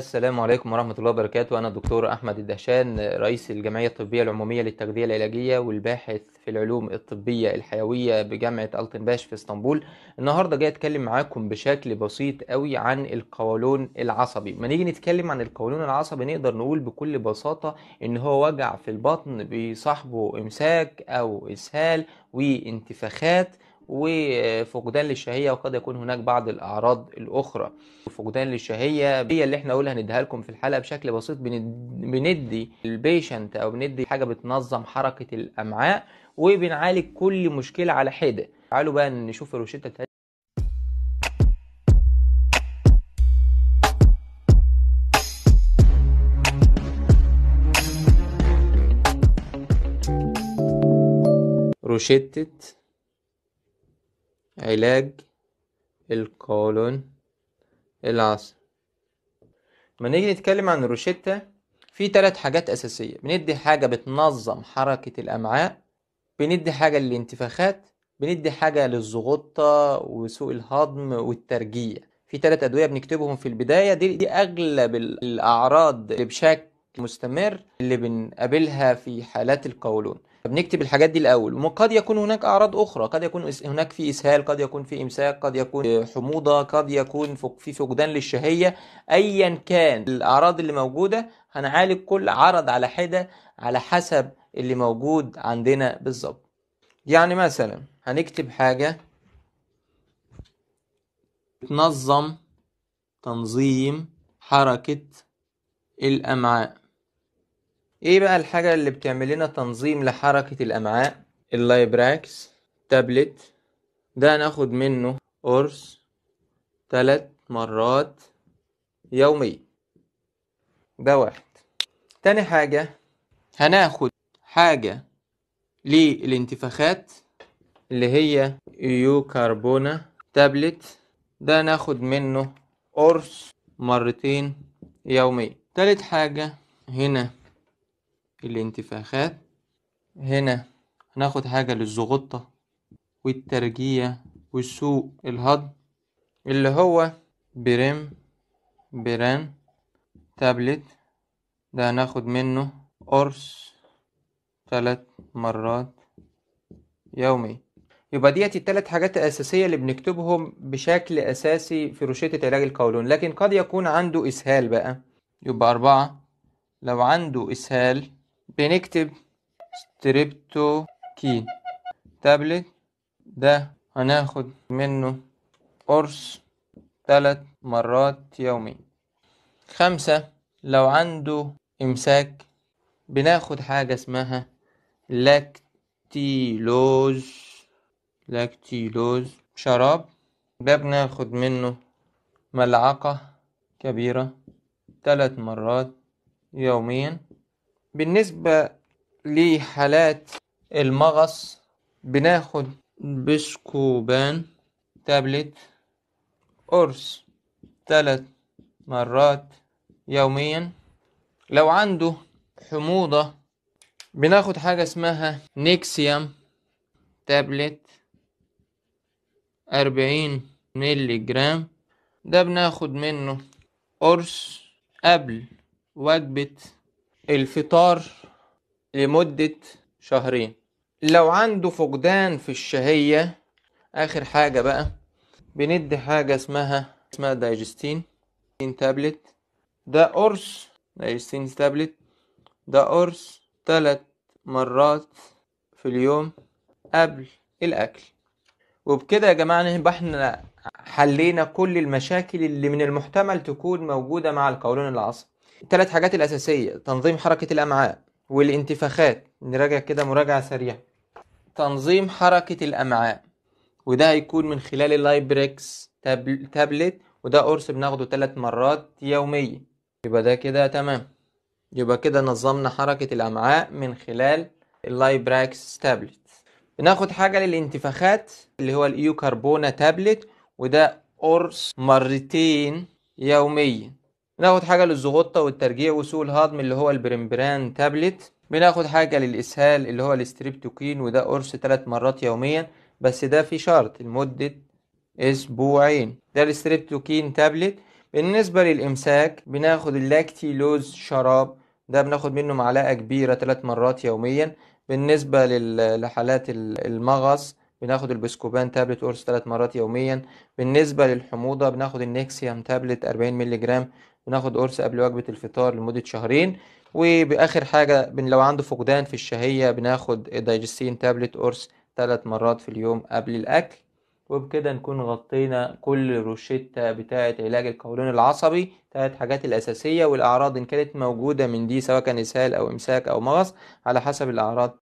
السلام عليكم ورحمة الله وبركاته أنا الدكتور أحمد الدهشان رئيس الجمعية الطبية العمومية للتغذية العلاجية والباحث في العلوم الطبية الحيوية بجامعة ألتنباش في اسطنبول النهاردة جاي أتكلم معاكم بشكل بسيط قوي عن القولون العصبي ما نيجي نتكلم عن القولون العصبي نقدر نقول بكل بساطة إن هو وجع في البطن بيصاحبه إمساك أو إسهال وانتفاخات وفقدان للشهية وقد يكون هناك بعض الأعراض الأخرى فقدان للشهية هي اللي احنا قلنا هنديها لكم في الحلقة بشكل بسيط بندي البيشنت أو بندي حاجة بتنظم حركة الأمعاء وبنعالج كل مشكلة على حدة تعالوا بقى نشوف الروشتة التالية روشتة علاج القولون العصبي لما نيجي نتكلم عن الروشتة في ثلاث حاجات أساسية بندي حاجة بتنظم حركة الأمعاء بندي حاجة للانتفاخات بندي حاجة للزغطة وسوء الهضم والترجية في ثلاث أدوية بنكتبهم في البداية دي, دي أغلب الأعراض اللي بشكل مستمر اللي بنقابلها في حالات القولون بنكتب الحاجات دي الاول وقد يكون هناك اعراض اخرى قد يكون هناك في اسهال قد يكون في امساك قد يكون حموضه قد يكون في فقدان للشهيه ايا كان الاعراض اللي موجوده هنعالج كل عرض على حده على حسب اللي موجود عندنا بالظبط يعني مثلا هنكتب حاجه تنظم تنظيم حركه الامعاء ايه بقى الحاجة اللي بتعمل لنا تنظيم لحركة الامعاء اللايبراكس تابلت ده هناخد منه قرص تلات مرات يوميا ده واحد تاني حاجة هناخد حاجة للانتفاخات اللي هي يوكربونا تابلت ده ناخد منه قرص مرتين يوميا تالت حاجة هنا الانتفاخات هنا هناخد حاجة للزغطة والترجية وسوء الهضم اللي هو بريم بران تابلت ده هناخد منه قرص ثلاث مرات يومي يبقى ديت التلات حاجات الأساسية اللي بنكتبهم بشكل أساسي في روشتة علاج القولون لكن قد يكون عنده إسهال بقى يبقى أربعة لو عنده إسهال بنكتب كي تابلت ده هناخد منه قرص ثلاث مرات يوميا خمسة لو عنده إمساك بناخد حاجة اسمها لاكتيلوز لاكتيلوز شراب ده بناخد منه ملعقة كبيرة ثلاث مرات يوميا بالنسبة لحالات المغص بناخد بسكوبان تابلت قرص ثلاث مرات يوميا لو عنده حموضة بناخد حاجة اسمها نيكسيام تابلت أربعين ملي جرام ده بناخد منه قرص قبل وجبة الفطار لمدة شهرين لو عنده فقدان في الشهية آخر حاجة بقى بندي حاجة اسمها اسمها دايجستين تابلت ده قرص دايجستين تابلت ده قرص ثلاث مرات في اليوم قبل الأكل وبكده يا جماعة نبقى احنا حلينا كل المشاكل اللي من المحتمل تكون موجودة مع القولون العصبي الثلاث حاجات الأساسية تنظيم حركة الأمعاء والانتفاخات نراجع كده مراجعة سريعة تنظيم حركة الأمعاء وده هيكون من خلال اللايبريكس تابلت وده قرص بناخده ثلاث مرات يوميا يبقى ده كده تمام يبقى كده نظمنا حركة الأمعاء من خلال اللايبراكس تابلت بناخد حاجة للانتفاخات اللي هو الإيوكاربونا تابلت وده قرص مرتين يوميا ناخد حاجة للزغطة والترجيع وسوء الهضم اللي هو البرمبران تابلت بناخد حاجة للإسهال اللي هو الاستريبتوكين وده قرص ثلاث مرات يوميا بس ده في شرط لمدة أسبوعين ده الاستريبتوكين تابلت بالنسبة للإمساك بناخد اللاكتيلوز شراب ده بناخد منه معلقة كبيرة ثلاث مرات يوميا بالنسبة لحالات المغص بناخد البسكوبان تابلت قرص ثلاث مرات يوميا بالنسبة للحموضة بناخد النكسيام تابلت 40 مللي جرام وناخد قرص قبل وجبة الفطار لمدة شهرين وبآخر حاجة لو عنده فقدان في الشهية بناخد دايجستين تابلت قرص ثلاث مرات في اليوم قبل الأكل وبكده نكون غطينا كل روشتة بتاعة علاج القولون العصبي تلات حاجات الأساسية والأعراض إن كانت موجودة من دي سواء كان إسهال أو إمساك أو مغص على حسب الأعراض